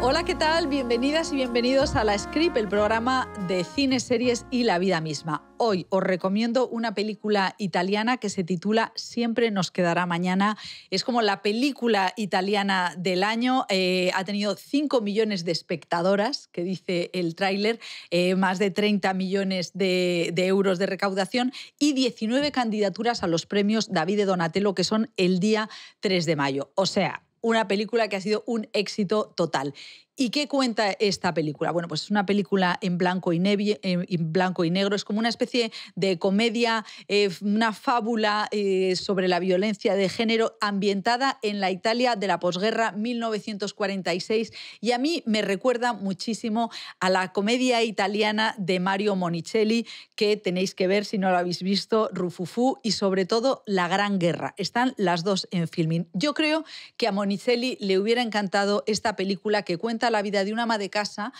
Hola, ¿qué tal? Bienvenidas y bienvenidos a La Script, el programa de cine, series y la vida misma. Hoy os recomiendo una película italiana que se titula Siempre nos quedará mañana. Es como la película italiana del año. Eh, ha tenido 5 millones de espectadoras, que dice el tráiler, eh, más de 30 millones de, euros de recaudación y 19 candidaturas a los premios David Donatello, que son el día 3 de mayo. O sea, una película que ha sido un éxito total. ¿Y qué cuenta esta película? Bueno, pues es una película en blanco y, negro, es como una especie de comedia, eh, una fábula eh, sobre la violencia de género ambientada en la Italia de la posguerra 1946 y a mí me recuerda muchísimo a la comedia italiana de Mario Monicelli que tenéis que ver si no lo habéis visto, Rufufú y sobre todo La Gran Guerra. Están las dos en filming. Yo creo que a Monicelli le hubiera encantado esta película que cuenta la vida de una ama de casa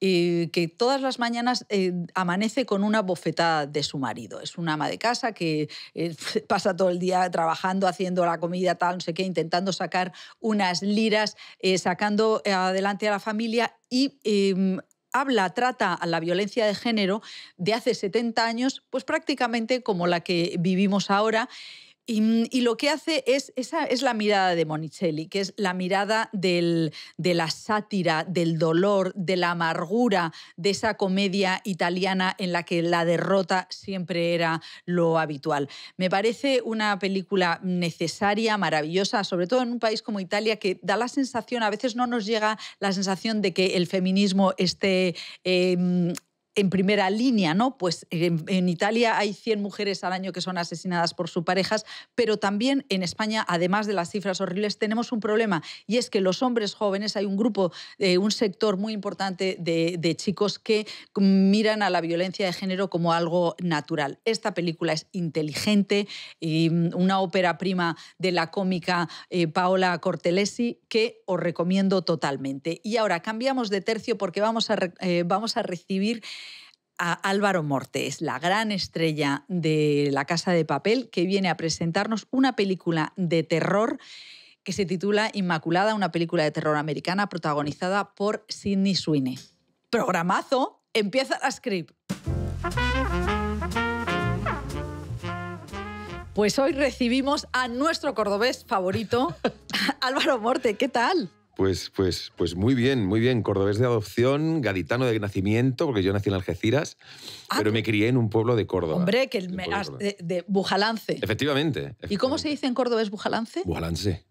eh, que todas las mañanas eh, amanece con una bofetada de su marido. Es una ama de casa que eh, pasa todo el día trabajando, haciendo la comida, tal, no sé qué, intentando sacar unas liras, sacando adelante a la familia y em, habla, trata a la violencia de género de hace 70 años, pues prácticamente como la que vivimos ahora. Mm, y, lo que hace es, esa es la mirada de Monicelli, que es la mirada de la sátira, del dolor, de la amargura, de esa comedia italiana en la que la derrota siempre era lo habitual. Me parece una película necesaria, maravillosa, sobre todo en un país como Italia que da la sensación, a veces no nos llega la sensación de que el feminismo esté... Em, en primera línea, ¿no? Pues en, Italia hay 100 mujeres al año que son asesinadas por sus parejas, pero también en España, además de las cifras horribles, tenemos un problema y es que los hombres jóvenes, hay un grupo, eh, un sector muy importante de, chicos que miran a la violencia de género como algo natural. Esta película es inteligente, y mm, una ópera prima de la cómica eh, Paola Cortelesi que os recomiendo totalmente. Y ahora cambiamos de tercio porque vamos a, eh, vamos a recibir a Álvaro Mortes, la gran estrella de La Casa de Papel, que viene a presentarnos una película de terror que se titula Inmaculada, una película de terror americana protagonizada por Sidney Sweeney. Programazo, empieza la script. Pues hoy recibimos a nuestro cordobés favorito, Álvaro Morte. ¿Qué tal? Pues, pues, pues, muy bien, muy bien. Cordobés de adopción, gaditano de nacimiento, porque yo nací en Algeciras, ah, pero me crié en un pueblo de Córdoba. Hombre, que el de, Bujalance. Efectivamente, ¿Y cómo se dice en cordobés Bujalance? Bujalance.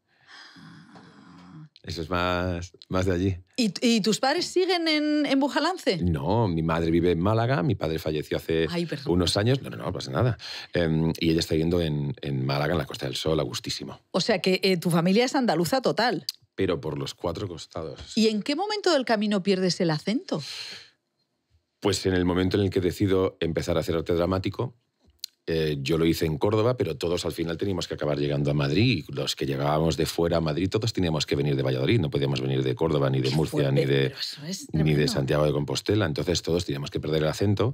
Eso es más, más de allí. ¿Y, tus padres siguen en, Bujalance? No, mi madre vive en Málaga, mi padre falleció hace unos años. No, no, no pasa nada. Em, y ella está viviendo en, Málaga, en la Costa del Sol, a gustísimo. O sea que eh, tu familia es andaluza total pero por los cuatro costados. ¿Y en qué momento del camino pierdes el acento? Pues en el momento en el que decido empezar a hacer arte dramático, eh, yo lo hice en Córdoba, pero todos al final teníamos que acabar llegando a Madrid. Los que llegábamos de fuera a Madrid, todos teníamos que venir de Valladolid. No podíamos venir de Córdoba, ni de Murcia, ni de Santiago de Compostela. Entonces todos teníamos que perder el acento.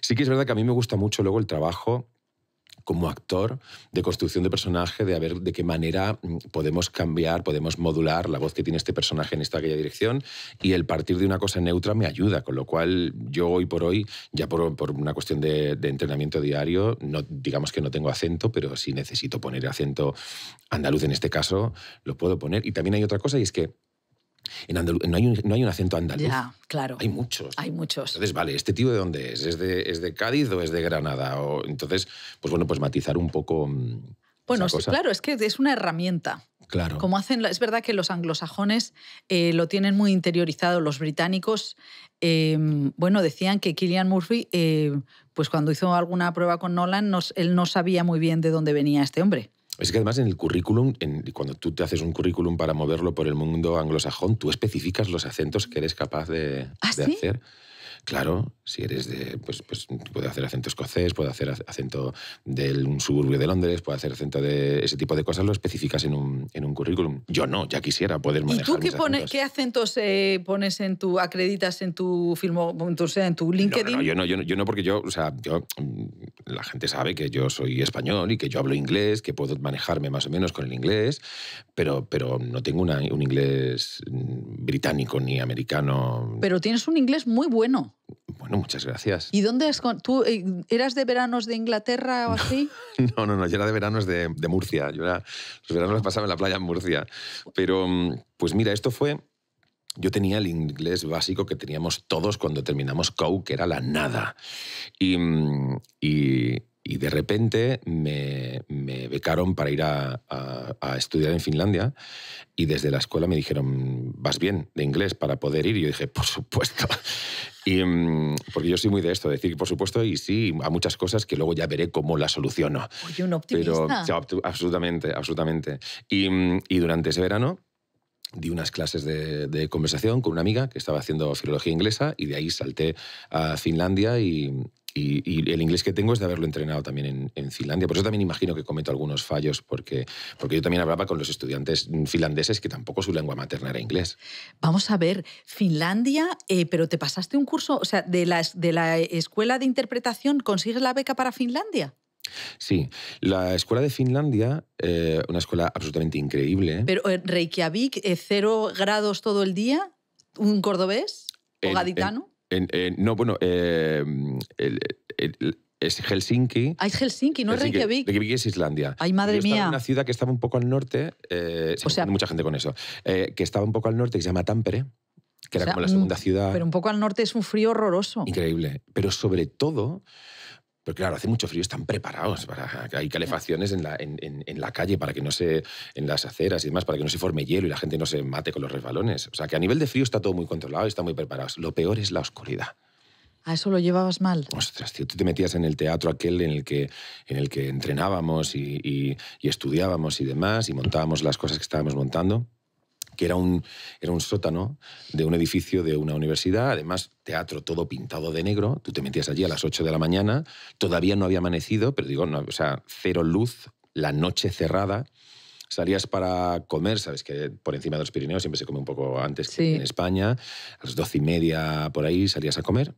Sí que es verdad que a mí me gusta mucho luego el trabajo como actor de construcción de personaje, de a ver de qué manera mm, podemos cambiar, podemos modular la voz que tiene este personaje en esta aquella dirección y el partir de una cosa neutra me ayuda, con lo cual yo hoy por hoy, ya por, una cuestión de, de, entrenamiento diario, no, digamos que no tengo acento, pero si necesito poner acento andaluz en este caso, lo puedo poner. Y también hay otra cosa y es que no, hay un, acento andaluz. Ya, claro. Hay muchos. Hay muchos. Entonces, vale, ¿este tío de dónde es? ¿Es de, Cádiz o es de Granada? O, entonces, pues bueno, pues matizar un poco. Mm, bueno, claro, es que es una herramienta. Claro. Como hacen, es verdad que los anglosajones eh, lo tienen muy interiorizado, los británicos, em, bueno, decían que Killian Murphy, eh, pues cuando hizo alguna prueba con Nolan, él no sabía muy bien de dónde venía este hombre. Es que además en el currículum, en, cuando tú te haces un currículum para moverlo por el mundo anglosajón, tú especificas los acentos que eres capaz de, ¿Ah, hacer. Claro, si eres de. Pues, pues puedo hacer acento escocés, puedo hacer acento de un suburbio de Londres, puedo hacer acento de ese tipo de cosas, lo especificas en un, currículum. Yo no, ya quisiera poder manejar. ¿Y tú qué, acentos. qué acentos eh, pones en tu. acreditas en tu en tu LinkedIn? No, yo no, yo no, porque yo. O sea, yo. Mm, la gente sabe que yo soy español y que yo hablo inglés, que puedo manejarme más o menos con el inglés, pero, pero no tengo un inglés mm, británico ni americano. Pero tienes un inglés muy bueno. Bueno, muchas gracias. ¿Y dónde es? ¿Tú eh, eras de veranos de Inglaterra o así? No, no, no, yo era de veranos de, Murcia. Yo era, los veranos los pasaba en la playa en Murcia. Pero, mm, pues mira, esto fue yo tenía el inglés básico que teníamos todos cuando terminamos COU, que era la nada. y, mm, y de repente me, me becaron para ir a, a, estudiar en Finlandia y desde la escuela me dijeron, vas bien de inglés para poder ir. Y yo dije, por supuesto. Y, mm, porque yo soy muy de esto, decir por supuesto y sí a muchas cosas que luego ya veré cómo las soluciono. Oye, un optimista. Pero, absolutamente, absolutamente. Y, mm, y durante ese verano di unas clases de, de, conversación con una amiga que estaba haciendo filología inglesa y de ahí salté a Finlandia y, y, el inglés que tengo es de haberlo entrenado también en, Finlandia. Por eso también imagino que cometo algunos fallos, porque, porque yo también hablaba con los estudiantes finlandeses que tampoco su lengua materna era inglés. Vamos a ver, Finlandia, eh, pero te pasaste un curso, o sea, de la, de la escuela de interpretación, ¿consigues la beca para Finlandia? Sí, la escuela de Finlandia, eh, una escuela absolutamente increíble. Pero en eh, Reykjavik, cero grados todo el día, un cordobés o gaditano no, bueno, eh, es Helsinki. Ah, es Helsinki, no es Reykjavik. Reykjavik es Islandia. Ay, madre mía. una ciudad que estaba un poco al norte, eh, o sea, mucha gente con eso, eh, que estaba un poco al norte, que se llama Tampere, que era como la segunda mm, ciudad. Pero un poco al norte es un frío horroroso. Increíble. Pero sobre todo, pero claro, hace mucho frío, están preparados. Para, hay calefacciones en la, en, en, la calle para que no se. en las aceras y demás, para que no se forme hielo y la gente no se mate con los resbalones. O sea, que a nivel de frío está todo muy controlado y está muy preparados. Lo peor es la oscuridad. ¿A eso lo llevabas mal? Ostras, tío, tú te metías en el teatro aquel en el que, en el que entrenábamos y, y, y estudiábamos y demás y montábamos las cosas que estábamos montando que era un, era un sótano de un edificio de una universidad, además teatro todo pintado de negro, tú te metías allí a las 8 de la mañana, todavía no había amanecido, pero digo, no, o sea, cero luz, la noche cerrada, salías para comer, sabes que por encima de los Pirineos siempre se come un poco antes que en España, a las doce y media por ahí salías a comer.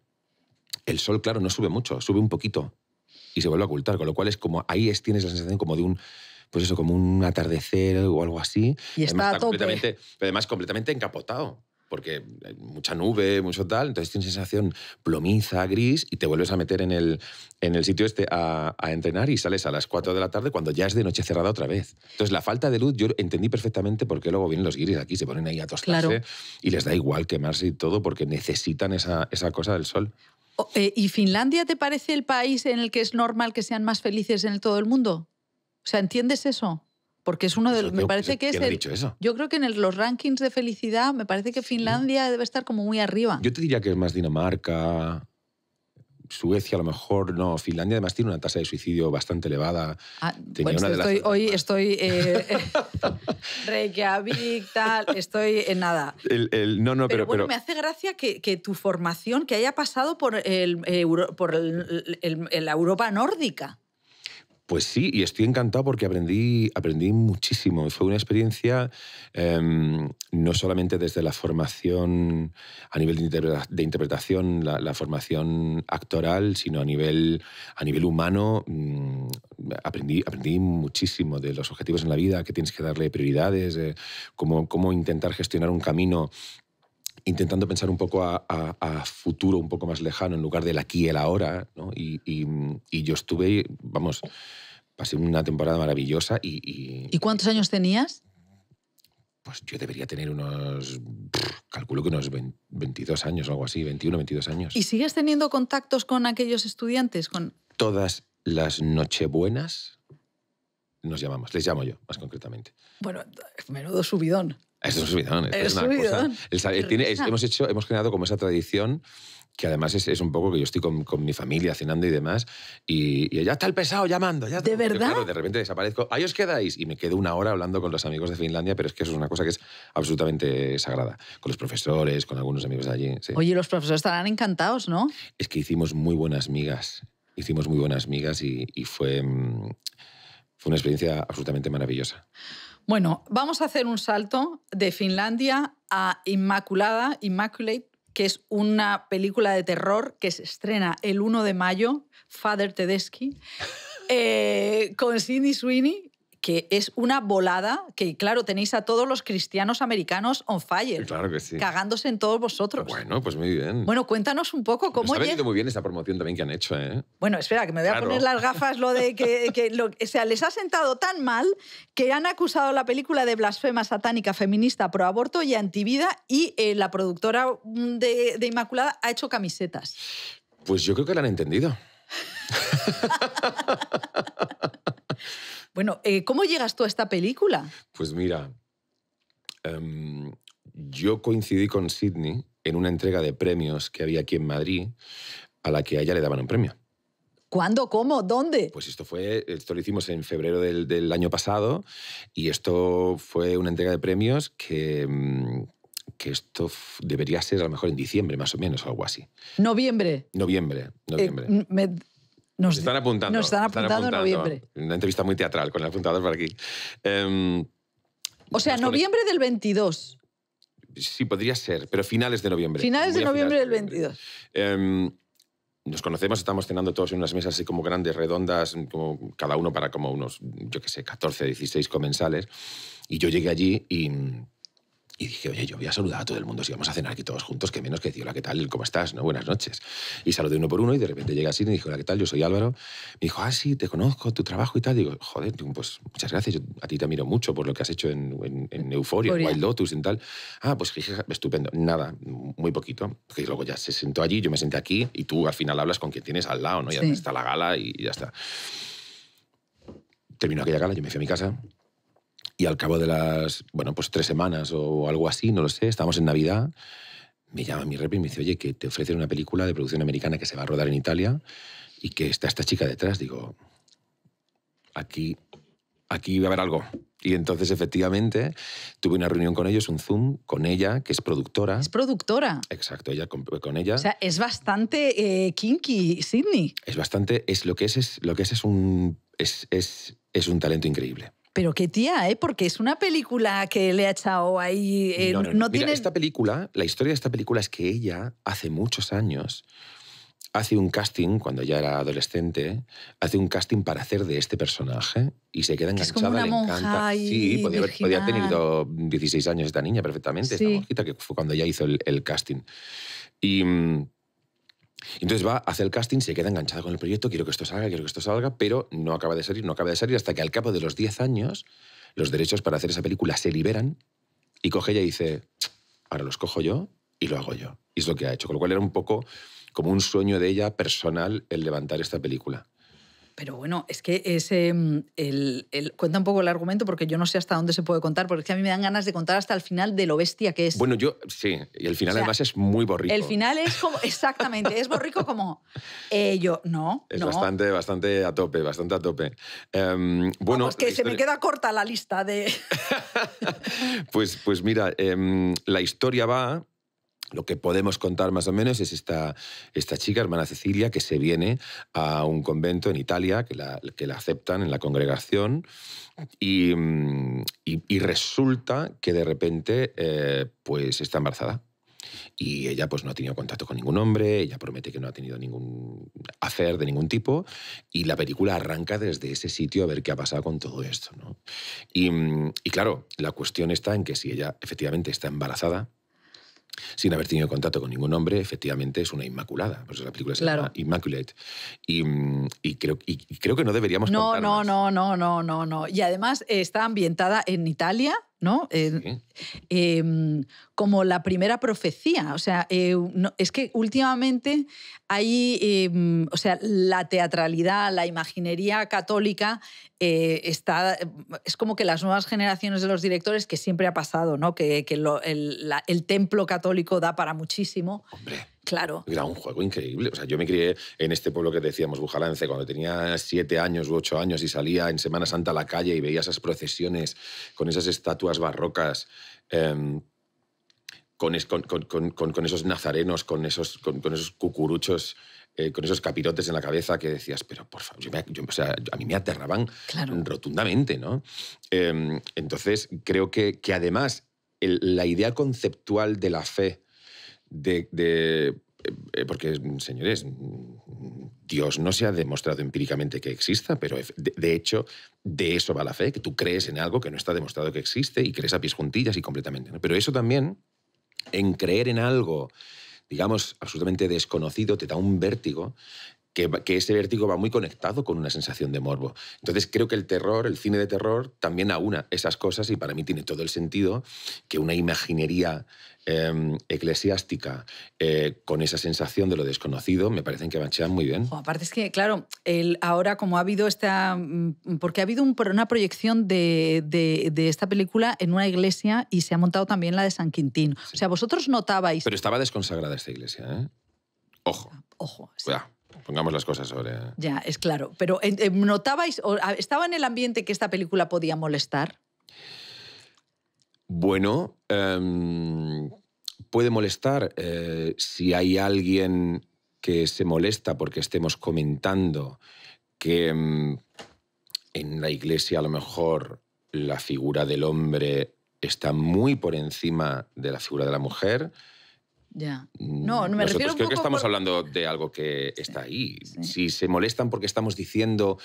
El sol, claro, no sube mucho, sube un poquito y se vuelve a ocultar, con lo cual es como ahí es, tienes la sensación como de un pues eso, como un atardecer o algo así. Y está, además, completamente, pero además completamente encapotado porque mucha nube, mucho tal, entonces tienes sensación plomiza, gris, y te vuelves a meter en el, en el sitio este a, entrenar y sales a las 4 de la tarde cuando ya es de noche cerrada otra vez. Entonces la falta de luz, yo entendí perfectamente por qué luego vienen los guiris aquí, se ponen ahí a tostarse y les da igual quemarse y todo porque necesitan esa, esa cosa del sol. Oh, eh, ¿Y Finlandia te parece el país en el que es normal que sean más felices en todo el mundo? O sea, ¿entiendes eso? Porque es uno de los. Me parece que es. dicho eso? Yo creo que en los rankings de felicidad, me parece que Finlandia debe estar como muy arriba. Yo te diría que es más Dinamarca, Suecia, a lo mejor. No, Finlandia además tiene una tasa de suicidio bastante elevada. Ah, bueno, estoy, Hoy estoy. Eh, eh, Reykjavik, tal, estoy en nada. no, no, pero. pero, bueno, me hace gracia que, tu formación, que haya pasado por, el, por la Europa nórdica. Pues sí, y estoy encantado porque aprendí, aprendí muchísimo. Fue una experiencia em, no solamente desde la formación a nivel de, interpretación, la, formación actoral, sino a nivel, a nivel humano. Mm, aprendí, aprendí muchísimo de los objetivos en la vida, que tienes que darle prioridades, cómo, cómo intentar gestionar un camino intentando pensar un poco a, futuro un poco más lejano en lugar del aquí y el ahora. Y, yo estuve, vamos, pasé una temporada maravillosa y, cuántos años tenías? Pues yo debería tener unos, calculo que unos 22 años o algo así, 21, 22 años. ¿Y sigues teniendo contactos con aquellos estudiantes? Con... Todas las nochebuenas nos llamamos, les llamo yo más concretamente. Bueno, menudo subidón. Es un subidón. Es, una Cosa, eh, hemos, hecho, hemos generado como esa tradición que además es, es, un poco que yo estoy con, con mi familia cenando y demás, y, y, ya está el pesado llamando. Ya, ¿De verdad? de repente desaparezco, ahí os quedáis, y me quedo una hora hablando con los amigos de Finlandia, pero es que eso es una cosa que es absolutamente sagrada, con los profesores, con algunos amigos de allí. Oye, los profesores estarán encantados, ¿no? Es que hicimos muy buenas migas, hicimos muy buenas migas y, y fue, mm, fue una experiencia absolutamente maravillosa. Bueno, vamos a hacer un salto de Finlandia a Inmaculada, Immaculate, que es una película de terror que se estrena el 1 de mayo, Father Tedeschi, eh, con Cindy Sweeney que es una volada que, claro, tenéis a todos los cristianos americanos on fire. Claro Cagándose en todos vosotros. Bueno, pues muy bien. Bueno, cuéntanos un poco cómo... Se ha muy bien esta promoción también que han hecho, ¿eh? Bueno, espera, que me voy a poner las gafas lo de que... o sea, les ha sentado tan mal que han acusado la película de blasfema satánica feminista pro aborto y antivida y eh, la productora de, de Inmaculada ha hecho camisetas. Pues yo creo que la han entendido. Bueno, eh, ¿cómo llegas tú a esta película? Pues mira, em, yo coincidí con Sidney en una entrega de premios que había aquí en Madrid a la que a ella le daban un premio. ¿Cuándo? ¿Cómo? ¿Dónde? Pues esto fue, esto lo hicimos en febrero del, año pasado y esto fue una entrega de premios que, em, que esto debería ser a lo mejor en diciembre, más o menos, algo así. Noviembre. Noviembre, eh, noviembre. Nos están apuntando. noviembre. Una entrevista muy teatral con el apuntador por aquí. Em, o sea, noviembre del 22. Sí, podría ser, pero finales de noviembre. Finales de noviembre del 22. Em, nos conocemos, estamos cenando todos en unas mesas así como grandes, redondas, cada uno para como unos, yo qué sé, 14, 16 comensales. Y yo llegué allí y y dije, oye, yo voy a saludar a todo el mundo, si vamos a cenar aquí todos juntos, que menos que decir, hola, ¿qué tal? ¿Cómo estás? ¿No? Buenas noches. Y saludé uno por uno y de repente llega así y dijo, hola, ¿qué tal? Yo soy Álvaro. Me dijo, ah, sí, te conozco, tu trabajo y tal. Digo, joder, pues muchas gracias, a ti te miro mucho por lo que has hecho en, en, en Euforia, Wild Lotus y tal. Ah, pues dije, estupendo. Nada, muy poquito. Y luego ya se sentó allí, yo me senté aquí y tú al final hablas con quien tienes al lado, ¿no? Ya está la gala y ya está. Terminó aquella gala, yo me fui a mi casa y al cabo de las, bueno, pues tres semanas o algo así, no lo sé, estábamos en Navidad, me llama mi rep y me dice, oye, que te ofrecen una película de producción americana que se va a rodar en Italia y que está esta chica detrás. Digo, aquí, aquí va a haber algo. Y entonces, efectivamente, tuve una reunión con ellos, un Zoom, con ella, que es productora. Es productora. Exacto, ella con, ella. O sea, es bastante eh, kinky, Sydney. Es bastante, es lo que es, es lo que es, es un, es, es un talento increíble. Pero qué tía, ¿eh? Porque es una película que le ha echado ahí. no, tiene... esta película, la historia de esta película es que ella, hace muchos años, hace un casting, cuando ya era adolescente, hace un casting para hacer de este personaje y se queda enganchada, Es le encanta. sí, podía haber, podía tenido 16 años esta niña perfectamente, esta monjita, que fue cuando ya hizo el, el casting. Y mm, entonces va, hace el casting, se queda enganchada con el proyecto, quiero que esto salga, quiero que esto salga, pero no acaba de salir, no acaba de salir, hasta que al cabo de los 10 años los derechos para hacer esa película se liberan y coge ella y dice, ahora los cojo yo y lo hago yo. Y es lo que ha hecho, con lo cual era un poco como un sueño de ella personal el levantar esta película pero bueno, es que ese, mm, el, cuenta un poco el argumento porque yo no sé hasta dónde se puede contar, porque es que a mí me dan ganas de contar hasta el final de lo bestia que es. Bueno, yo sí, y el final además es muy borrico. El final es como, exactamente, es borrico como eh, yo, no. Es bastante, bastante a tope, bastante a tope. Em, bueno, Es que se me queda corta la lista de... pues, pues mira, em, la historia va lo que podemos contar más o menos es esta, esta chica, hermana Cecilia, que se viene a un convento en Italia, que la, que la aceptan en la congregación, y, mm, resulta que de repente eh, pues está embarazada. Y ella pues no ha tenido contacto con ningún hombre, ella promete que no ha tenido ningún hacer de ningún tipo y la película arranca desde ese sitio a ver qué ha pasado con todo esto. Y, mm, y claro, la cuestión está en que si ella efectivamente está embarazada, sin haber tenido contacto con ningún hombre, efectivamente es una inmaculada. Por eso la película se llama Immaculate. Y, mm, creo, y, creo, que no deberíamos. No, no, no, no, no, no, no. Y además está ambientada en Italia. ¿no? Eh, em, como la primera profecía. O sea, eh, es que últimamente hay, em, o sea, la teatralidad, la imaginería católica eh, está, es como que las nuevas generaciones de los directores, que siempre ha pasado, ¿no? Que, el, templo católico da para muchísimo. Claro. Era un juego increíble. O sea, yo me crié en este pueblo que decíamos, Bujalance, cuando tenía siete años u ocho años y salía en Semana Santa a la calle y veía esas procesiones con esas estatuas barrocas. Em, con, esos nazarenos, con esos, cucuruchos, eh, con esos capirotes en la cabeza que decías, pero por favor, a mí me aterraban rotundamente, ¿no? Em, entonces, creo que, además la idea conceptual de la fe de, eh, eh, porque, señores, Dios no se ha demostrado empíricamente que exista, pero de, hecho de eso va la fe, que tú crees en algo que no está demostrado que existe y crees a pies juntillas y completamente. Pero eso también, en creer en algo, digamos, absolutamente desconocido, te da un vértigo que, ese vértigo va muy conectado con una sensación de morbo. Entonces creo que el terror, el cine de terror, también aúna esas cosas y para mí tiene todo el sentido que una imaginería em, eclesiástica eh, con esa sensación de lo desconocido me parecen que machean muy bien. aparte es que, claro, el, ahora como ha habido esta... Mm, porque ha habido una proyección de, esta película en una iglesia y se ha montado también la de San Quintín. O sea, vosotros notabais... Pero estaba desconsagrada esta iglesia, ¿eh? Ojo. Ojo. Sí. Pongamos las cosas sobre. Ya, es claro. Pero eh, eh, ¿notabais, o estaba en el ambiente que esta película podía molestar? Bueno, em, puede molestar eh, si hay alguien que se molesta porque estemos comentando que em, en la iglesia a lo mejor la figura del hombre está muy por encima de la figura de la mujer ya. No, mm, no me refiero pues creo un poco que estamos hablando de algo que está ahí. Si se molestan porque estamos diciendo,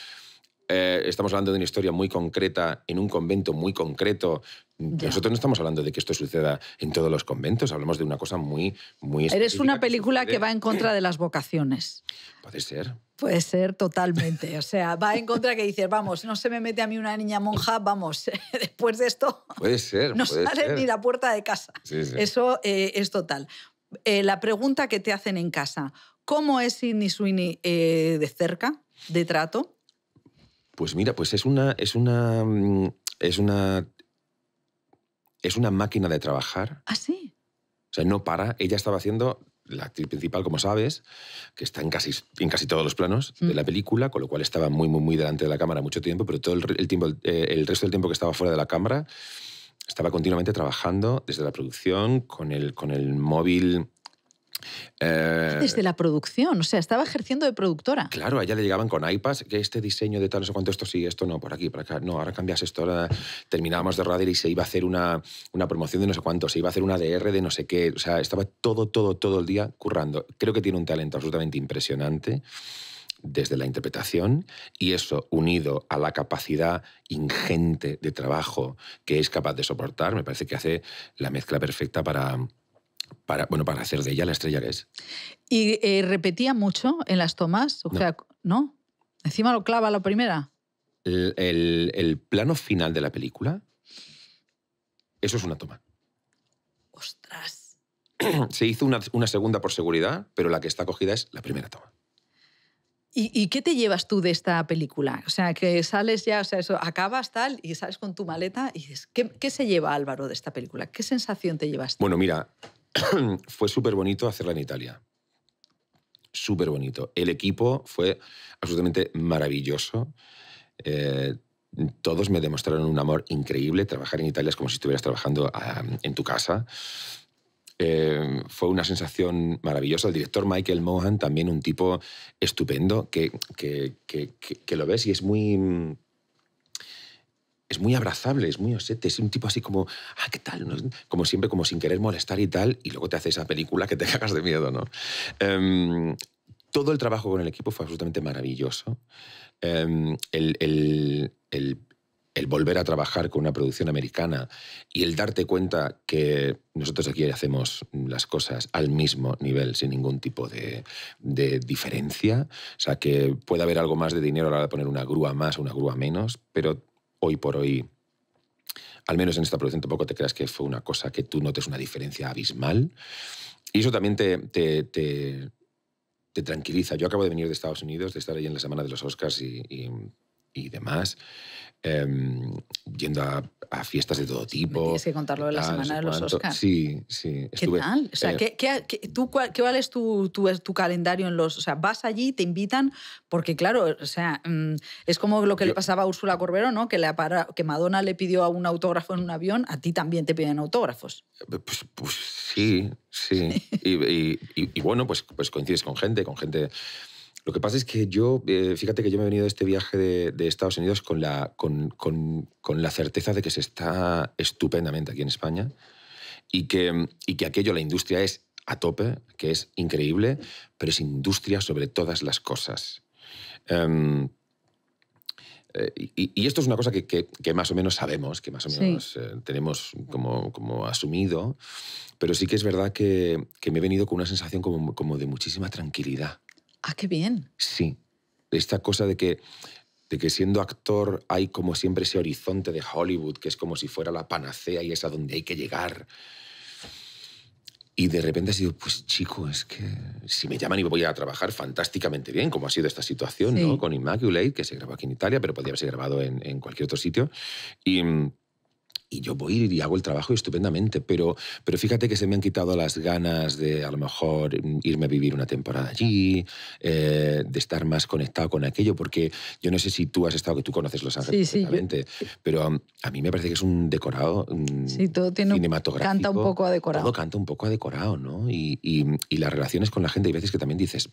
eh, estamos hablando de una historia muy concreta en un convento muy concreto. Mm, nosotros no estamos hablando de que esto suceda en todos los conventos. Hablamos de una cosa muy, muy. Eres una película que, va en contra de las vocaciones. Puede ser. Puede ser totalmente. O sea, va en contra que dices, vamos, no se me mete a mí una niña monja, vamos, después de esto. Puede ser. No sale ni la puerta de casa. Eso eh, es total. Eh, la pregunta que te hacen en casa, ¿cómo es Sidney Sweeney eh, de cerca, de trato? Pues mira, pues es una, es una, mm, es una, es una máquina de trabajar. ¿Ah, sí? O sea, no para. Ella estaba haciendo la actriz principal, como sabes, que está en casi, en casi todos los planos de la mm. película, con lo cual estaba muy, muy, muy delante de la cámara mucho tiempo, pero todo el, tiempo, eh, el resto del tiempo que estaba fuera de la cámara, estaba continuamente trabajando desde la producción con el, con el móvil eh, Desde la producción, o sea, estaba ejerciendo de productora. Claro, a le llegaban con iPads, que este diseño de tal, no sé cuánto, esto sí, esto no, por aquí, por acá, no, ahora cambias esto, ahora terminábamos de radar y se iba a hacer una, una promoción de no sé cuánto, se iba a hacer una DR de no sé qué, o sea, estaba todo, todo, todo el día currando. Creo que tiene un talento absolutamente impresionante desde la interpretación y eso unido a la capacidad ingente de trabajo que es capaz de soportar, me parece que hace la mezcla perfecta para, para, bueno, para hacer de ella la estrella que es. ¿Y eh, repetía mucho en las tomas? O no. sea, ¿no? Encima lo clava la primera. El, plano final de la película, eso es una toma. ¡Ostras! Se hizo una, una segunda por seguridad, pero la que está cogida es la primera toma. ¿Y, qué te llevas tú de esta película? O sea, que sales ya, o sea, eso, acabas tal y sales con tu maleta y dices, ¿qué, se lleva Álvaro de esta película? ¿Qué sensación te llevas? Bueno, mira, fue súper bonito hacerla en Italia. Súper bonito. El equipo fue absolutamente maravilloso. Eh, todos me demostraron un amor increíble. Trabajar en Italia es como si estuvieras trabajando ah, en tu casa. Eh, fue una sensación maravillosa. El director Michael Mohan, también un tipo estupendo, que, lo ves y es muy mm, es muy abrazable, es muy osete, es un tipo así como, ah, ¿qué tal? Como siempre, como sin querer molestar y tal, y luego te hace esa película que te cagas de miedo, ¿no? Em, todo el trabajo con el equipo fue absolutamente maravilloso. Em, el, el volver a trabajar con una producción americana y el darte cuenta que nosotros aquí hacemos las cosas al mismo nivel, sin ningún tipo de, diferencia. O sea, que puede haber algo más de dinero a la hora de poner una grúa más o una grúa menos, pero hoy por hoy al menos en esta producción tampoco te creas que fue una cosa que tú notes una diferencia abismal. Y eso también te, tranquiliza. Yo acabo de venir de Estados Unidos, de estar ahí en la semana de los Oscars y demás. Em, yendo a, fiestas de todo pues tipo. tienes que contarlo de la semana de los Oscars. Sí, sí. ¿Qué tal? O sea, eh, ¿qué, qué, tu, calendario en los...? O sea, vas allí, te invitan, porque claro, o sea, mm, es como lo que le pasaba a Úrsula Corbero, ¿no? Que, que Madonna le pidió a un autógrafo en un avión, a ti también te piden autógrafos. Eh, pues, pues, sí, sí. Y, bueno, pues, pues coincides con gente, con gente... Lo que pasa es que yo, eh, fíjate que yo me he venido de este viaje de, Estados Unidos con la, con, con, con la certeza de que se está estupendamente aquí en España y que, y que aquello, la industria es a tope, que es increíble, pero es industria sobre todas las cosas. Em, eh, y, esto es una cosa que, que, que, más o menos sabemos, que más o menos eh, tenemos como, como, asumido, pero sí que es verdad que, que, me he venido con una sensación como, como de muchísima tranquilidad. Ah, qué bien. Sí. Esta cosa de que, de que siendo actor hay como siempre ese horizonte de Hollywood, que es como si fuera la panacea y es a donde hay que llegar. Y de repente ha sido, pues chico, es que si me llaman y voy a trabajar fantásticamente bien, como ha sido esta situación, ¿no? Con Immaculate, que se grabó aquí en Italia, pero podría haberse grabado en, en cualquier otro sitio. Y, mm, y yo voy y hago el trabajo estupendamente, pero, pero fíjate que se me han quitado las ganas de a lo mejor mm, irme a vivir una temporada allí, eh, de estar más conectado con aquello, porque yo no sé si tú has estado, que tú conoces Los Ángeles pero mm, a, mí me parece que es un decorado mm, sí, todo cinematográfico. Canta un poco a decorado. Todo canta un poco a decorado, ¿no? y las relaciones con la gente, hay veces que también dices,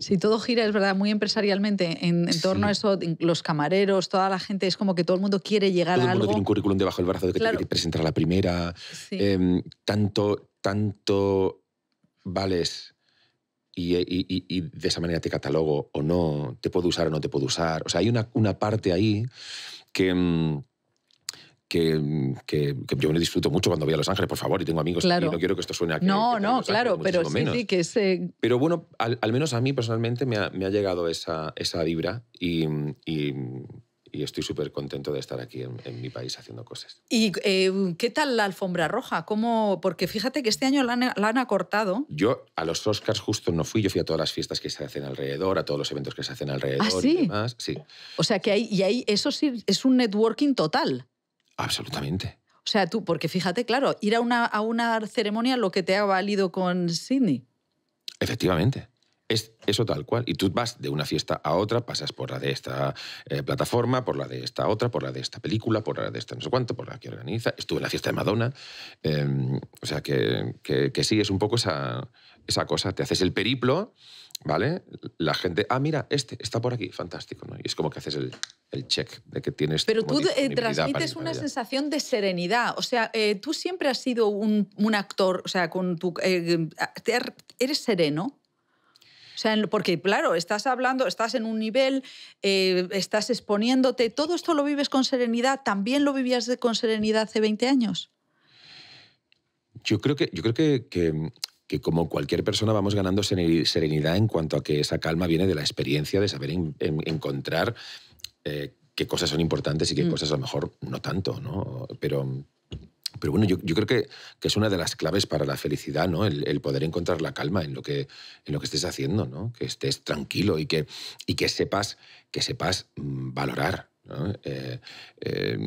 si todo gira, es verdad, muy empresarialmente en, torno a eso, los camareros, toda la gente, es como que todo el mundo quiere llegar a algo. Todo el mundo tiene un currículum debajo del brazo de que te presentar la primera. Em, tanto, tanto vales e, y, de esa manera te catalogo o no, te puedo usar o no te puedo usar. O sea, hay una, una parte ahí que em, que, yo me disfruto mucho cuando voy a Los Ángeles, por favor, y tengo amigos claro. y no quiero que esto suene a que, No, no, claro, pero sí, sí, que es... Pero bueno, al, menos a mí personalmente me ha, llegado esa, esa vibra y, estoy súper contento de estar aquí en, mi país haciendo cosas. ¿Y eh, qué tal la alfombra roja? ¿Cómo? Porque fíjate que este año la han, acortado. Yo a los Oscars justo no fui, yo fui a todas las fiestas que se hacen alrededor, a todos los eventos que se hacen alrededor ¿Ah, sí? y demás. Sí. O sea que ahí hay, eso sí es un networking total. Absolutamente. O sea, tú, porque fíjate, claro, ir a una, a una ceremonia lo que te ha valido con Sidney. Efectivamente. Es eso tal cual. Y tú vas de una fiesta a otra, pasas por la de esta eh, plataforma, por la de esta otra, por la de esta película, por la de esta no sé cuánto, por la que organiza. Estuve en la fiesta de Madonna. Em, o sea, que, sí, es un poco esa, esa cosa. Te haces el periplo ¿Vale? La gente, ah, mira, este está por aquí, fantástico, ¿no? Y es como que haces el, check de que tienes... Pero tú eh, transmites una sensación de serenidad, o sea, eh, tú siempre has sido un, actor, o sea, con tu, eh, eres sereno. O sea, porque claro, estás hablando, estás en un nivel, estás exponiéndote, todo esto lo vives con serenidad, ¿también lo vivías con serenidad hace 20 años? Yo creo que, yo creo que que como cualquier persona vamos ganando serenidad en cuanto a que esa calma viene de la experiencia, de saber encontrar eh, qué cosas son importantes y qué mm. cosas a lo mejor no tanto, ¿no? Pero, pero bueno, yo, creo que, que, es una de las claves para la felicidad, ¿no? El, poder encontrar la calma en lo que, en lo que estés haciendo, ¿no? Que estés tranquilo y que, y que sepas, que sepas mm, valorar. ¿no? Eh, eh,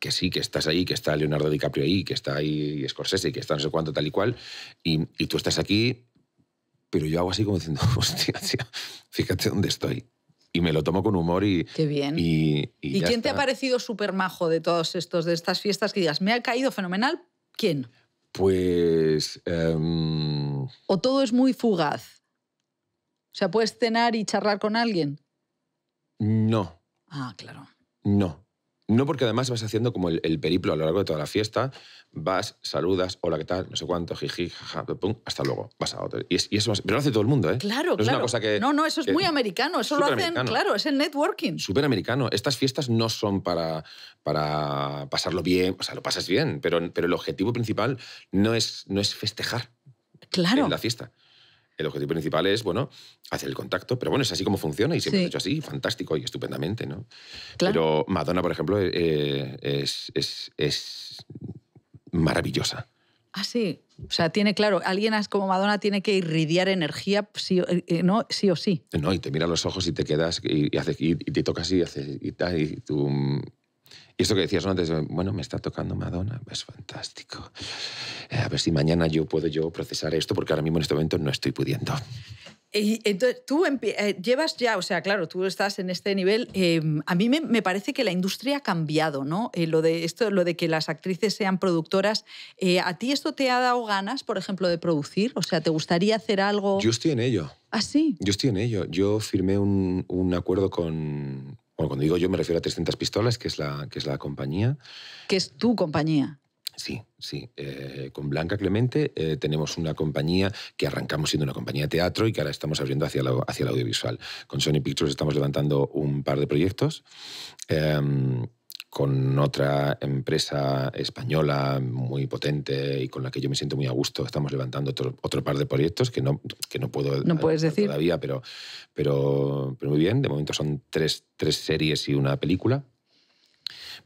que sí, que estás ahí, que está Leonardo DiCaprio ahí, que está ahí Scorsese, que está no sé cuánto tal y cual, y, tú estás aquí, pero yo hago así como diciendo, hostia, fíjate dónde estoy. Y me lo tomo con humor y... Qué bien. ¿Y, y, quién te ha parecido súper majo de todos estos, de estas fiestas que digas, me ha caído fenomenal? ¿Quién? Pues... Em, ¿O todo es muy fugaz? O sea, ¿puedes cenar y charlar con alguien? No. Ah, claro. No. No porque además vas haciendo como el, periplo a lo largo de toda la fiesta, vas, saludas, hola, ¿qué tal? No sé cuánto, jiji, jaja, pum, hasta luego, vas a otro. Y, eso, pero lo hace todo el mundo, ¿eh? Claro, claro. Es una cosa que, no, no, eso es muy americano, eso lo hacen, claro, es el networking. Súper americano. Estas fiestas no son para, para pasarlo bien, o sea, lo pasas bien, pero, pero el objetivo principal no es, no es festejar claro. en la fiesta el objetivo principal es, bueno, hacer el contacto. Pero bueno, es así como funciona y siempre hecho así, fantástico y estupendamente, ¿no? Pero Madonna, por ejemplo, eh, eh, es, maravillosa. Ah, sí. O sea, tiene claro, alguien como Madonna tiene que irridiar energía sí, eh, ¿no? sí o sí. No, y te mira a los ojos y te quedas y, y, te tocas y haces y, tal, y tú mm, y esto que decías antes, bueno, me está tocando Madonna, es fantástico. Eh, a ver si mañana yo puedo yo procesar esto, porque ahora mismo en este momento no estoy pudiendo. Y entonces tú eh, llevas ya, o sea, claro, tú estás en este nivel. Em, a mí me, parece que la industria ha cambiado, ¿no? Eh, lo de esto, lo de que las actrices sean productoras. ¿A ti esto te ha dado ganas, por ejemplo, de producir? O sea, ¿te gustaría hacer algo? Yo estoy en ello. ¿Ah, sí? Yo estoy en ello. Yo firmé un, un acuerdo con, bueno, cuando digo yo me refiero a 300 Pistolas, que es la, que es la compañía. Que es tu compañía. Sí, sí. Eh, con Blanca Clemente eh, tenemos una compañía que arrancamos siendo una compañía de teatro y que ahora estamos abriendo hacia, hacia el audiovisual. Con Sony Pictures estamos levantando un par de proyectos. Em, con otra empresa española muy potente y con la que yo me siento muy a gusto. Estamos levantando otro, par de proyectos que no, que no puedo no puedes eh, decir. todavía, pero, pero, pero, muy bien. De momento son tres, tres series y una película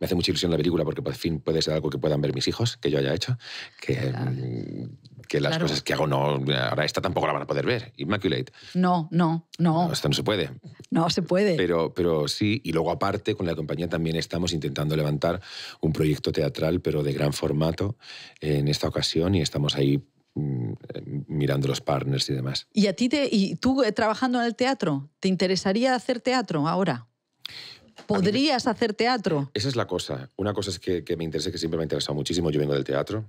me hace mucha ilusión la película porque por fin puede ser algo que puedan ver mis hijos, que yo haya hecho, que mm, que las cosas que hago no. Ahora esta tampoco la van a poder ver, Immaculate. No, no, no. no esta no se puede. No se puede. Pero, pero sí, y luego aparte con la compañía también estamos intentando levantar un proyecto teatral, pero de gran formato en esta ocasión y estamos ahí mm, mirando los partners y demás. ¿Y a ti te, y tú eh, trabajando en el teatro, te interesaría hacer teatro ahora? ¿Podrías hacer teatro? Esa es la cosa. Una cosa es que, que me interesa, que siempre me ha interesado muchísimo. Yo vengo del teatro,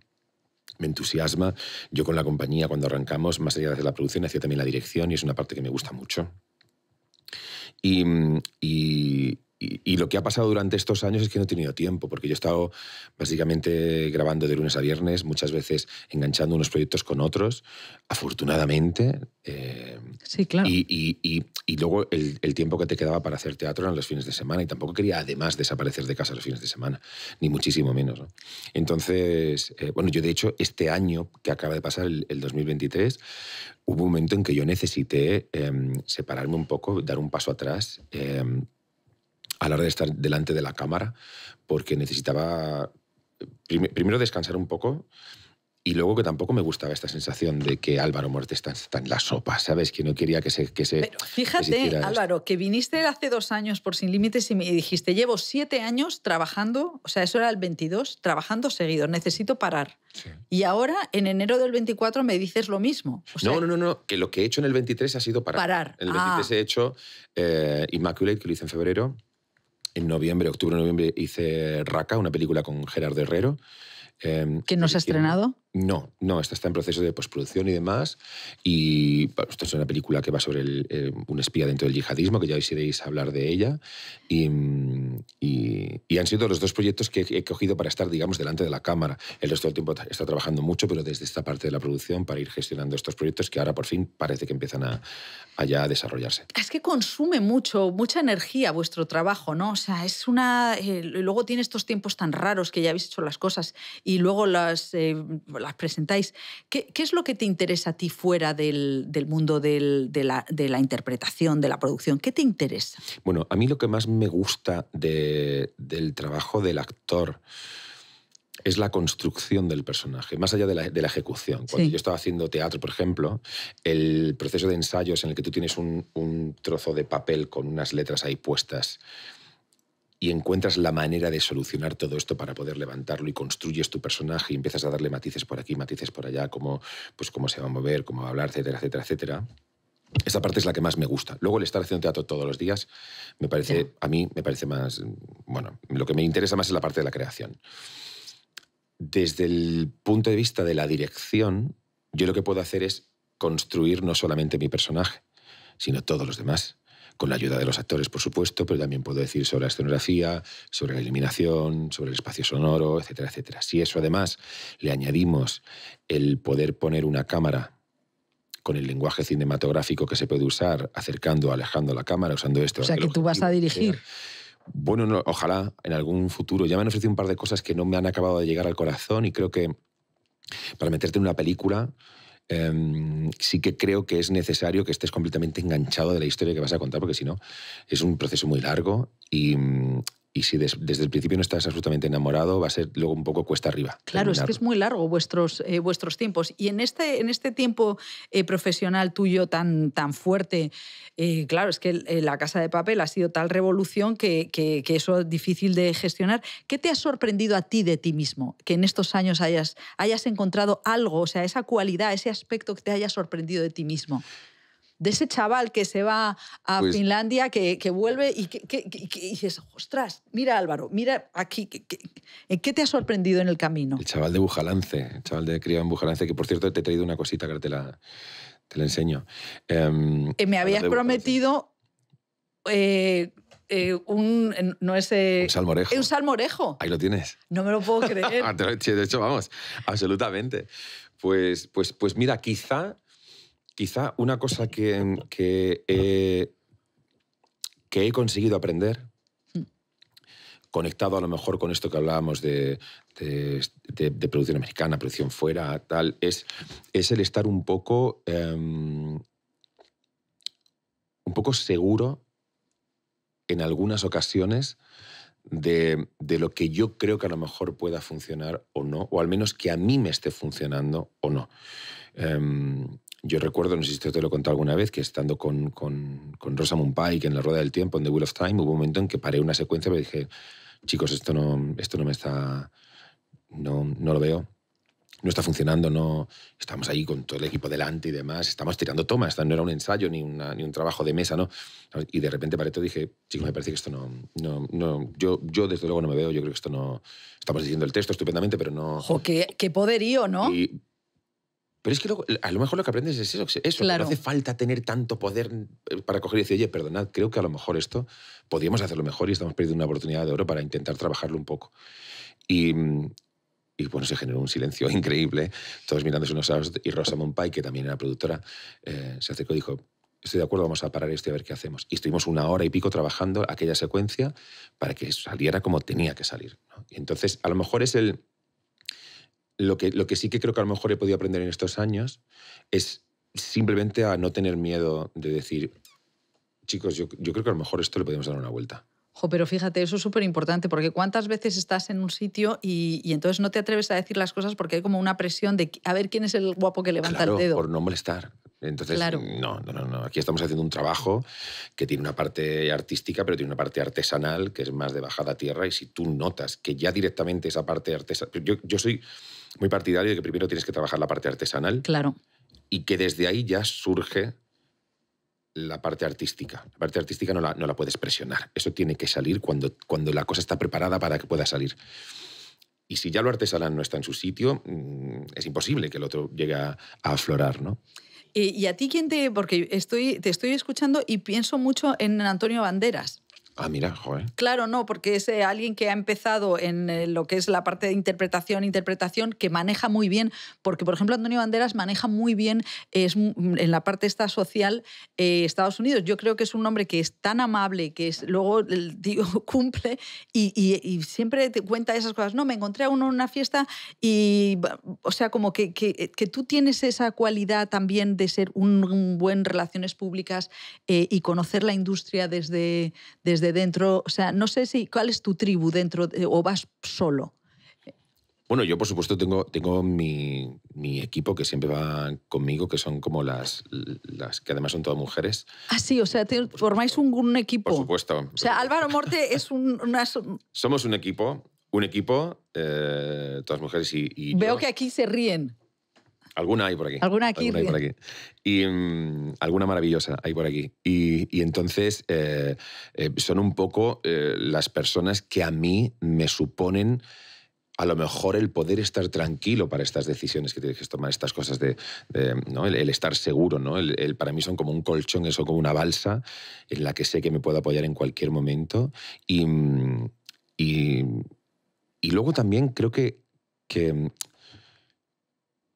me entusiasma. Yo con la compañía, cuando arrancamos, más allá de la producción, hacía también la dirección y es una parte que me gusta mucho. y, mm, y, lo que ha pasado durante estos años es que no he tenido tiempo, porque yo he estado básicamente grabando de lunes a viernes, muchas veces enganchando unos proyectos con otros, afortunadamente. Eh, sí, claro. Y, luego el, tiempo que te quedaba para hacer teatro eran los fines de semana, y tampoco quería además desaparecer de casa los fines de semana, ni muchísimo menos. Entonces, eh, bueno, yo de hecho este año que acaba de pasar, el, 2023, hubo un momento en que yo necesité em, separarme un poco, dar un paso atrás em, a la hora de estar delante de la cámara, porque necesitaba primero descansar un poco y luego que tampoco me gustaba esta sensación de que Álvaro muerte está, en la sopa, ¿sabes? Que no quería que se... Que se Pero fíjate, Álvaro, que viniste hace dos años por Sin Límites y me dijiste, llevo siete años trabajando, o sea, eso era el 22, trabajando seguido, necesito parar. Y ahora, en enero del 24, me dices lo mismo. no, no, no, que lo que he hecho en el 23 ha sido parar. Parar. En el 23 ah. he hecho eh, Immaculate, que lo hice en febrero, en noviembre, octubre, noviembre, hice Raca, una película con Gerardo Herrero. Em, ¿Que no se ha estrenado? No, no, esta está en proceso de postproducción y demás. Y esto es una película que va sobre eh, un espía dentro del yihadismo, que ya os iréis a hablar de ella. Y, mm, y han sido los dos proyectos que he cogido para estar, digamos, delante de la cámara. El resto del tiempo está trabajando mucho, pero desde esta parte de la producción para ir gestionando estos proyectos que ahora por fin parece que empiezan a, a desarrollarse. Es que consume mucho, mucha energía vuestro trabajo, ¿no? O sea, es una... Eh, luego tiene estos tiempos tan raros que ya habéis hecho las cosas y luego las, eh, las presentáis. ¿Qué, ¿Qué, es lo que te interesa a ti fuera del, del mundo del, de, la, de la interpretación, de la producción? ¿Qué te interesa? Bueno, a mí lo que más me gusta de del trabajo del actor es la construcción del personaje, más allá de la, ejecución. Cuando yo estaba haciendo teatro, por ejemplo, el proceso de ensayos en el que tú tienes un, trozo de papel con unas letras ahí puestas y encuentras la manera de solucionar todo esto para poder levantarlo y construyes tu personaje y empiezas a darle matices por aquí, matices por allá, como pues cómo se va a mover, cómo va a hablar, etcétera, etcétera, etcétera esa parte es la que más me gusta. Luego el estar haciendo teatro todos los días me parece, a mí me parece más, bueno, lo que me interesa más es la parte de la creación. Desde el punto de vista de la dirección, yo lo que puedo hacer es construir no solamente mi personaje, sino todos los demás con la ayuda de los actores, por supuesto, pero también puedo decir sobre la escenografía, sobre la iluminación, sobre el espacio sonoro, etcétera, etcétera. Si eso además le añadimos el poder poner una cámara con el lenguaje cinematográfico que se puede usar, acercando, alejando la cámara, usando esto. O sea, que tú vas a dirigir. Bueno, ojalá en algún futuro. Ya me han ofrecido un par de cosas que no me han acabado de llegar al corazón y creo que para meterte en una película em, sí que creo que es necesario que estés completamente enganchado de la historia que vas a contar porque si no es un proceso muy largo y, y si desde el principio no estás absolutamente enamorado, va a ser luego un poco cuesta arriba. Claro, es que es muy largo vuestros, eh, vuestros tiempos. Y en este, en este tiempo eh, profesional tuyo tan, tan fuerte, eh, claro, es que la casa de papel ha sido tal revolución que, eso es difícil de gestionar. ¿Qué te ha sorprendido a ti de ti mismo? Que en estos años hayas, hayas encontrado algo, o sea, esa cualidad, ese aspecto que te haya sorprendido de ti mismo de ese chaval que se va a pues Finlandia, que, vuelve y que, dices, ostras, mira Álvaro, mira aquí, qué te ha sorprendido en el camino? El chaval de Bujalance, el chaval de criado en Bujalance, que por cierto te he traído una cosita que te la, te la enseño. Em, me habías prometido... Eh, eh, un, no es, eh, un salmorejo. un salmorejo. Ahí lo tienes. No me lo puedo creer. Ah, de hecho, vamos, absolutamente. Pues, pues, pues mira, quizá Quizá una cosa que, que, he conseguido aprender, mm. conectado a lo mejor con esto que hablábamos de, producción americana, producción fuera, tal, es, es el estar un poco, em, un poco seguro en algunas ocasiones de, lo que yo creo que a lo mejor pueda funcionar o no, o al menos que a mí me esté funcionando o no. Em, yo recuerdo, no sé si te lo he contado alguna vez, que estando con, con, con Rosa Pike en la Rueda del Tiempo, en The Wheel of Time, hubo un momento en que paré una secuencia y me dije, chicos, esto no, esto no me está... No, no lo veo, no está funcionando, no estamos ahí con todo el equipo delante y demás, estamos tirando tomas, no era un ensayo ni, ni un trabajo de mesa, ¿no? Y de repente paré todo y dije, chicos, me parece que esto no, no, no yo, yo desde luego no me veo, yo creo que esto no, estamos diciendo el texto estupendamente, pero no... ¡Jo, qué, qué poderío, ¿no? Y pero es que a lo mejor lo que aprendes es eso, no hace falta tener tanto poder eh, para coger y decir, oye, perdonad, creo que a lo mejor esto podríamos hacerlo mejor y estamos perdiendo una oportunidad de oro para intentar trabajarlo un poco. Y, mm, y bueno, se generó un silencio increíble, todos mirando unos a y Rosa Pike que también era productora, eh, se acercó y dijo, estoy de acuerdo, vamos a parar esto y a ver qué hacemos. Y estuvimos una hora y pico trabajando aquella secuencia para que saliera como tenía que salir. entonces, a lo mejor es el lo que, lo que sí que creo que a lo mejor he podido aprender en estos años es simplemente a no tener miedo de decir, chicos, yo, creo que a lo mejor esto le podemos dar una vuelta. Jo, pero fíjate, eso es súper importante, porque cuántas veces estás en un sitio y, entonces no te atreves a decir las cosas porque hay como una presión de a ver quién es el guapo que levanta el dedo. Por no molestar. Entonces, claro. no, no, no, Aquí estamos haciendo un trabajo que tiene una parte artística, pero tiene una parte artesanal que es más de bajada a tierra. Y si tú notas que ya directamente esa parte artesanal. Yo, yo soy muy partidario de que primero tienes que trabajar la parte artesanal. Claro. Y que desde ahí ya surge la parte artística. La parte artística no la, no la puedes presionar. Eso tiene que salir cuando, cuando la cosa está preparada para que pueda salir. Y si ya lo artesanal no está en su sitio, mm, es imposible que el otro llegue a, aflorar, ¿no? ¿Y, a ti quién te...? Porque estoy, te estoy escuchando y pienso mucho en Antonio Banderas. Ah, mira, Claro, no, porque es eh, alguien que ha empezado en eh, lo que es la parte de interpretación, interpretación, que maneja muy bien, porque por ejemplo Antonio Banderas maneja muy bien es, mm, en la parte esta social eh, Estados Unidos. Yo creo que es un hombre que es tan amable, que es, luego cumple y, siempre te cuenta esas cosas. No, me encontré a uno en una fiesta y, o sea, como que, que, tú tienes esa cualidad también de ser un, buen relaciones públicas y conocer la industria desde... desde dentro? O sea, no sé si cuál es tu tribu dentro o vas solo. Bueno, yo por supuesto tengo, tengo mi, mi, equipo que siempre va conmigo, que son como las, las que además son todas mujeres. Ah, sí, o sea, formáis un, equipo. Por supuesto. O sea, Álvaro Morte es un... Una... Somos un equipo, un equipo, eh, todas mujeres y... Veo que aquí se ríen. Alguna hay por aquí. Alguna aquí. Alguna por aquí. Y mm, alguna maravillosa hay por aquí. Y, entonces eh, eh, son un poco eh, las personas que a mí me suponen a lo mejor el poder estar tranquilo para estas decisiones que tienes que tomar, estas cosas de, el, estar seguro, ¿no? El, para mí son como un colchón, eso, como una balsa en la que sé que me puedo apoyar en cualquier momento. Y, mm, luego también creo que, que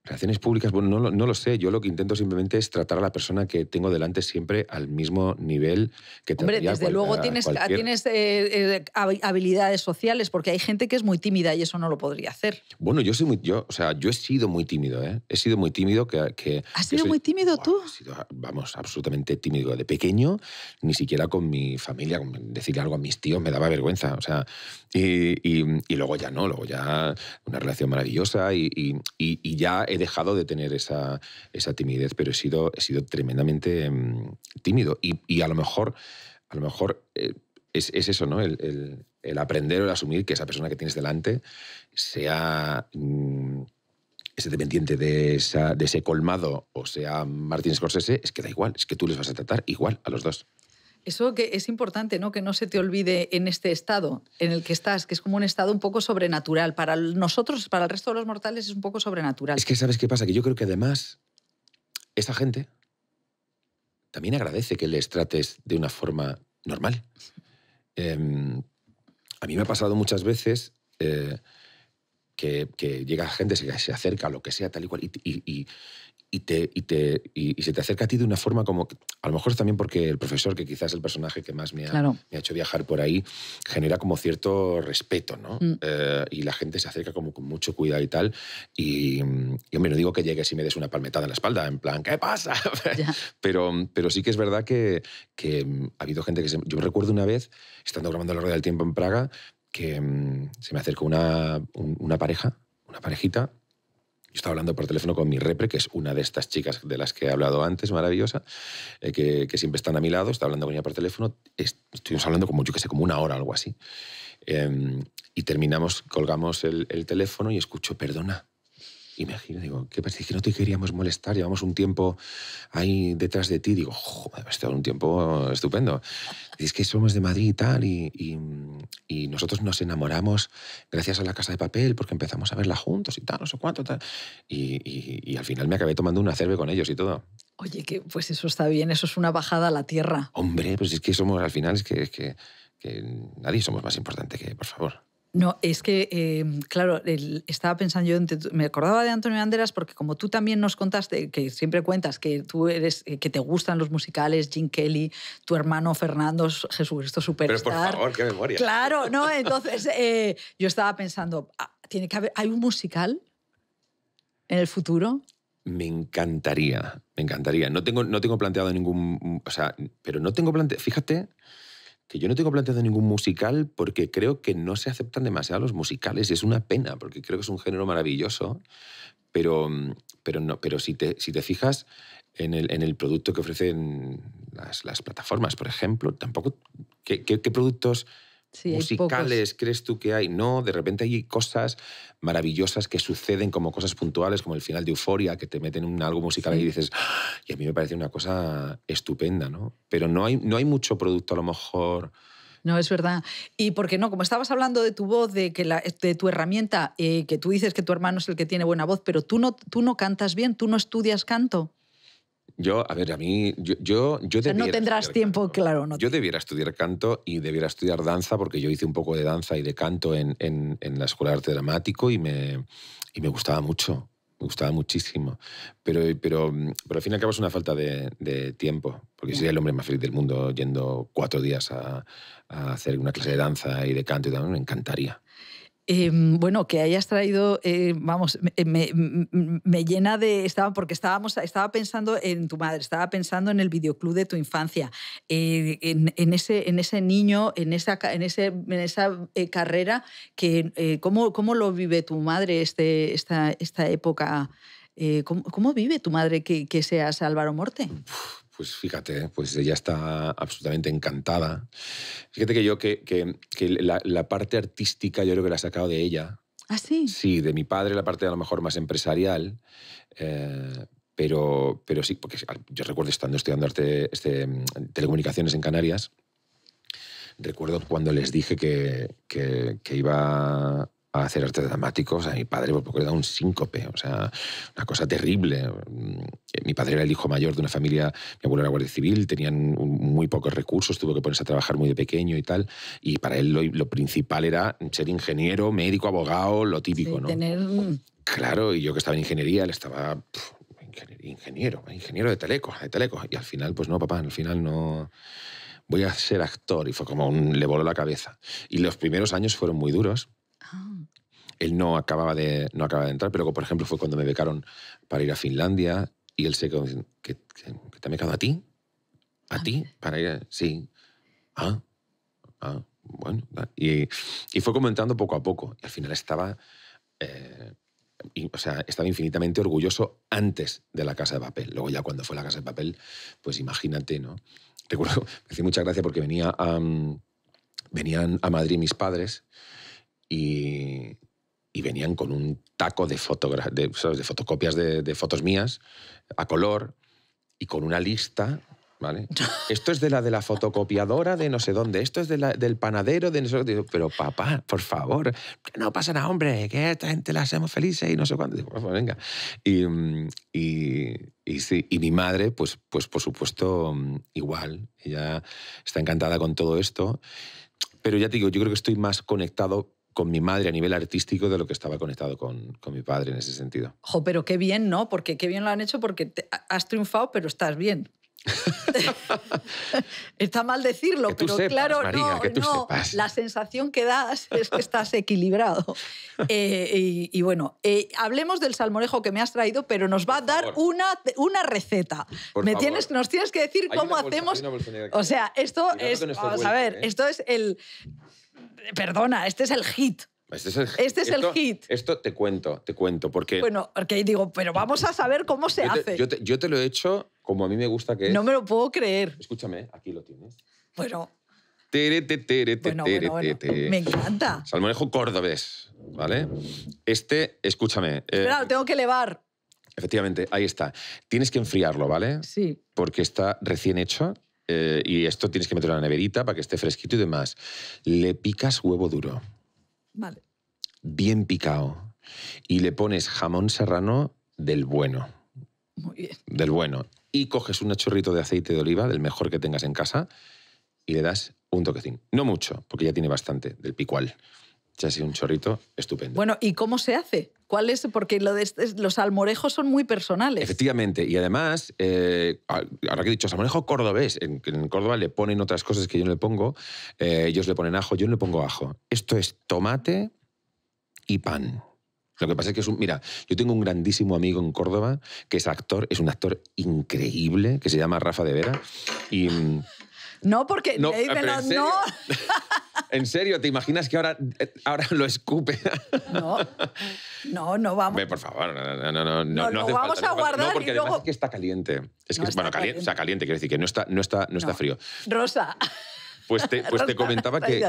Relaciones públicas, bueno, no, no, lo sé. Yo lo que intento simplemente es tratar a la persona que tengo delante siempre al mismo nivel que te Hombre, desde luego tienes, tienes eh, eh, habilidades sociales, porque hay gente que es muy tímida y eso no lo podría hacer. Bueno, yo soy muy, yo, o sea, yo he sido muy tímido, ¿eh? He sido muy tímido que. ¿Has sido muy tímido tú? He sido, vamos, absolutamente tímido. De pequeño, ni siquiera con mi familia, decirle algo a mis tíos me daba vergüenza. O sea, y, y, luego ya no, luego ya una relación maravillosa y, y ya dejado de tener esa, esa timidez, pero he sido, he sido tremendamente em, tímido. Y, a lo mejor, a lo mejor eh, es, eso, ¿no? El, aprender o el asumir que esa persona que tienes delante sea... Mm, ese dependiente de, esa, de ese colmado o sea Martín Scorsese, es que da igual, es que tú les vas a tratar igual a los dos. Eso que es importante, ¿no? Que no se te olvide en este estado en el que estás, que es como un estado un poco sobrenatural. Para nosotros, para el resto de los mortales, es un poco sobrenatural. Es que sabes qué pasa, que yo creo que además esa gente también agradece que les trates de una forma normal. Em, a mí me ha pasado muchas veces eh, que, llega gente, se, se acerca, lo que sea, tal y cual, y, y, te, y, te, se te acerca a ti de una forma como, a lo mejor también porque el profesor, que quizás es el personaje que más me ha, hecho viajar por ahí, genera como cierto respeto, ¿no? Mm. Eh, y la gente se acerca como con mucho cuidado y tal. Y yo me lo digo que llegues y me des una palmetada en la espalda, en plan, ¿qué pasa? pero, pero sí que es verdad que, mm, ha habido gente que se... Yo recuerdo una vez, estando grabando La Rueda del Tiempo en Praga, que mm, se me acercó una, una pareja, una parejita, yo estaba hablando por teléfono con mi repre, que es una de estas chicas de las que he hablado antes, maravillosa, eh, que, siempre están a mi lado, estaba hablando con ella por teléfono, estuvimos hablando como, yo qué sé, como una hora o algo así. Em, y terminamos, colgamos el teléfono y escucho, perdona, imagino, digo, ¿qué pasa? Que no te queríamos molestar, llevamos un tiempo ahí detrás de ti. Digo, joder, ha estado un tiempo estupendo. es que somos de Madrid y tal, y, y, nosotros nos enamoramos gracias a la casa de papel, porque empezamos a verla juntos y tal, no sé cuánto, tal. Y, y al final me acabé tomando una cerve con ellos y todo. Oye, que pues eso está bien, eso es una bajada a la tierra. Hombre, pues es que somos, al final, es que, es que nadie somos más importante que, por favor. No, es que, eh, claro, estaba pensando yo, me acordaba de Antonio Banderas porque como tú también nos contaste, que siempre cuentas que tú eres, eh, que te gustan los musicales, Jim Kelly, tu hermano Fernando, Jesucristo Superstar. Pero por favor, qué memoria. Claro, no, entonces eh, yo estaba pensando, ah, tiene que haber, ¿hay un musical en el futuro? Me encantaría, me encantaría. No tengo, no tengo planteado ningún, o sea, pero no tengo planteado, fíjate que yo no tengo planteado ningún musical porque creo que no se aceptan demasiado los musicales es una pena, porque creo que es un género maravilloso, pero, pero, no, pero si, te, si te fijas en el, producto que ofrecen las, plataformas, por ejemplo, tampoco, qué productos Sí, musicales crees tú que hay? No, de repente hay cosas maravillosas que suceden como cosas puntuales, como el final de Euforia, que te meten en algo musical y dices, ah", y a mí me parece una cosa estupenda, ¿no? Pero no hay, no hay mucho producto a lo mejor... No, es verdad. Y porque no, como estabas hablando de tu voz, de, que la, de tu herramienta, eh, que tú dices que tu hermano es el que tiene buena voz, pero tú no, tú no cantas bien, tú no estudias canto. Yo, a ver, a mí, yo, yo, No tendrás tiempo, claro. No yo debiera estudiar canto y debiera estudiar danza, porque yo hice un poco de danza y de canto en, la Escuela de Arte Dramático y me, gustaba mucho, me gustaba muchísimo. Pero, pero, al fin y al cabo es una falta de, tiempo, porque sería el hombre más feliz del mundo yendo cuatro días a, hacer una clase de danza y de canto y tal, me encantaría. Em, bueno, que hayas traído, eh, vamos, eh, mm, me, llena de. Estaba, porque estábamos, estaba pensando en tu madre, estaba pensando en el videoclub de tu infancia, eh, en, ese, niño, en esa, carrera, que, ¿cómo, lo vive tu madre este, esta, época? ¿cómo, vive tu madre que, seas Álvaro Morte? Pues fíjate, ¿eh? pues ella está absolutamente encantada. Fíjate que yo que, la, parte artística yo creo que la he sacado de ella. ¿Ah, sí? Sí, de mi padre la parte a lo mejor más empresarial. Eh, pero, pero sí, porque yo recuerdo estando estudiando arte, este, telecomunicaciones en Canarias, recuerdo cuando les dije que, que, que iba a hacer artes dramáticos a mi padre porque le da un síncope, o sea, una cosa terrible. Mm, mi padre era el hijo mayor de una familia, mi abuelo era guardia civil, tenían muy pocos recursos, tuvo que ponerse a trabajar muy de pequeño y tal, y para él lo, principal era ser ingeniero, médico, abogado, lo típico, ¿no? Tener... Claro, y yo que estaba en ingeniería, él estaba ingeniero, ingeniero de teleco, de Teleco, y al final, pues no, papá, al final no voy a ser actor. Y fue como un, le voló la cabeza. Y los primeros años fueron muy duros, él no acababa, de, no acababa de entrar, pero por ejemplo fue cuando me becaron para ir a Finlandia y él se quedó diciendo, ¿que, te ha becado a ti? ¿A ah, ti? Para ir Sí. Ah, ah, bueno. Y, fue comentando poco a poco. Y al final estaba... Eh, o sea, estaba infinitamente orgulloso antes de la Casa de Papel. Luego ya cuando fue la Casa de Papel, pues imagínate, ¿no? Recuerdo, me hacía mucha gracia porque venía venían a Madrid mis padres y, y venían con un taco de, de, de fotocopias de, fotos mías a color y con una lista. ¿Vale? Esto es de la de la fotocopiadora de no sé dónde, esto es de la, del panadero de no sé Pero papá, por favor, no pasa nada, hombre, que esta gente la hacemos felices y no sé cuándo. venga. Y, y, y mi madre, pues, pues por supuesto, igual. Ella está encantada con todo esto. Pero ya te digo, yo creo que estoy más conectado con mi madre a nivel artístico de lo que estaba conectado con, con mi padre en ese sentido. pero qué bien, ¿no? Porque qué bien lo han hecho porque has triunfado, pero estás bien. Está mal decirlo, pero claro, no, la sensación que das es que estás equilibrado. Eh, y, bueno, eh, hablemos del salmorejo que me has traído, pero nos va a dar una, una receta. me tienes, nos tienes que decir cómo hacemos. O sea, esto es, vamos a ver, ¿eh? esto es el, Perdona, este es el hit. Este es el, hit. Este esto te cuento, te cuento, porque... Bueno, porque digo, pero vamos a saber cómo se hace. Yo te, lo he hecho como a mí me gusta que es. No me lo puedo creer. Escúchame, aquí lo tienes. Bueno. Tere, tere, tere, Me encanta. Salmonejo cordobés, ¿vale? Este, escúchame... Eh, Espera, tengo que elevar. Efectivamente, ahí está. Tienes que enfriarlo, ¿vale? Sí. Porque está recién hecho eh, y esto tienes que meterlo en la neverita para que esté fresquito y demás. Le picas huevo duro. Vale. Bien picado. Y le pones jamón serrano del bueno. Muy bien. Del bueno. Y coges un chorrito de aceite de oliva, del mejor que tengas en casa, y le das un toquecín. No mucho, porque ya tiene bastante del picual ha un chorrito estupendo. Bueno, ¿y cómo se hace? ¿Cuál es? Porque lo este los almorejos son muy personales. Efectivamente, y además, eh, ahora que he dicho, salmorejo cordobés, en, Córdoba le ponen otras cosas que yo no le pongo, eh, ellos le ponen ajo, yo no le pongo ajo. Esto es tomate y pan. Lo que pasa es que es un. Mira, yo tengo un grandísimo amigo en Córdoba que es actor, es un actor increíble, que se llama Rafa de Vera. Y. Mm, no, porque no, pero no. En serio, ¿te imaginas que ahora, eh, ahora lo escupe? No, no, no vamos. por favor, no, no, no, no, no, vamos a guardar porque que está caliente. bueno, caliente, o sea, caliente, quiere decir que no está, no está, no está frío. Rosa. Pues te, pues te comentaba que,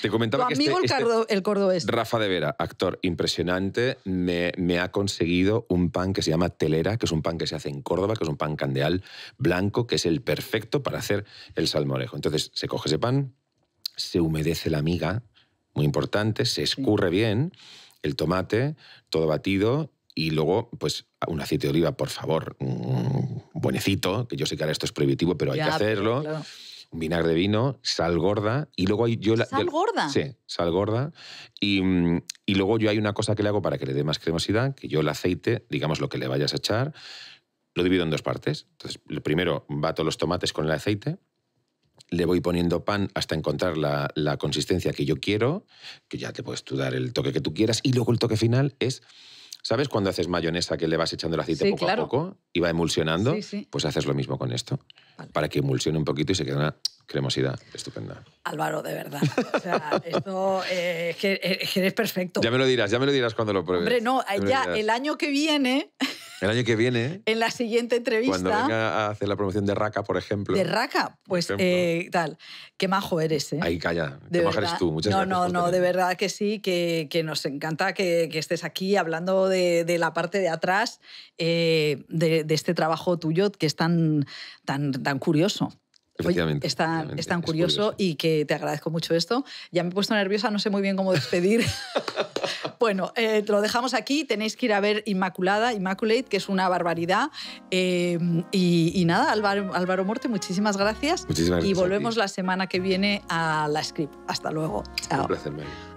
Te comentaba que este, el, este cardo, el, cordobés. Rafa de Vera, actor impresionante, me, me, ha conseguido un pan que se llama telera, que es un pan que se hace en Córdoba, que es un pan candeal blanco, que es el perfecto para hacer el salmorejo. Entonces se coge ese pan, se humedece la miga, muy importante, se escurre bien el tomate, todo batido y luego, pues, un aceite de oliva, por favor, un mm, buenecito, que yo sé que ahora esto es prohibitivo, pero hay que hacerlo. Un vinagre de vino, sal gorda y luego yo... La, ¿Sal gorda? Sí, sal gorda. Y, mm, y, luego yo hay una cosa que le hago para que le dé más cremosidad, que yo el aceite, digamos lo que le vayas a echar, lo divido en dos partes. Entonces, primero bato los tomates con el aceite, le voy poniendo pan hasta encontrar la, consistencia que yo quiero, que ya te puedes tú dar el toque que tú quieras, y luego el toque final es... ¿Sabes cuando haces mayonesa que le vas echando el aceite poco a poco y va emulsionando? Pues haces lo mismo con esto, para que emulsione un poquito y se quede una cremosidad estupenda. Álvaro, de verdad. esto eh, eh, es, que, eres perfecto. Ya me lo dirás, ya me lo dirás cuando lo pruebes. Hombre, no, ya el año que viene el año que viene. En la siguiente entrevista. Cuando venga a hacer la promoción de Raca, por ejemplo. De Raca, pues eh, tal. Qué majo eres, ¿eh? Ahí calla. qué majo eres tú. no, No, no, de verdad que sí, que, nos encanta que, estés aquí hablando de, la parte de atrás, eh, de, este trabajo tuyo que es tan, tan, tan curioso es, tan, curioso, y que te agradezco mucho esto. Ya me he puesto nerviosa, no sé muy bien cómo despedir. Bueno, eh, lo dejamos aquí. Tenéis que ir a ver Inmaculada, Immaculate, que es una barbaridad. Em, y, nada, Álvaro, Álvaro, Morte, muchísimas gracias. Y volvemos la semana que viene a la script. Hasta luego. Chao. Un placer,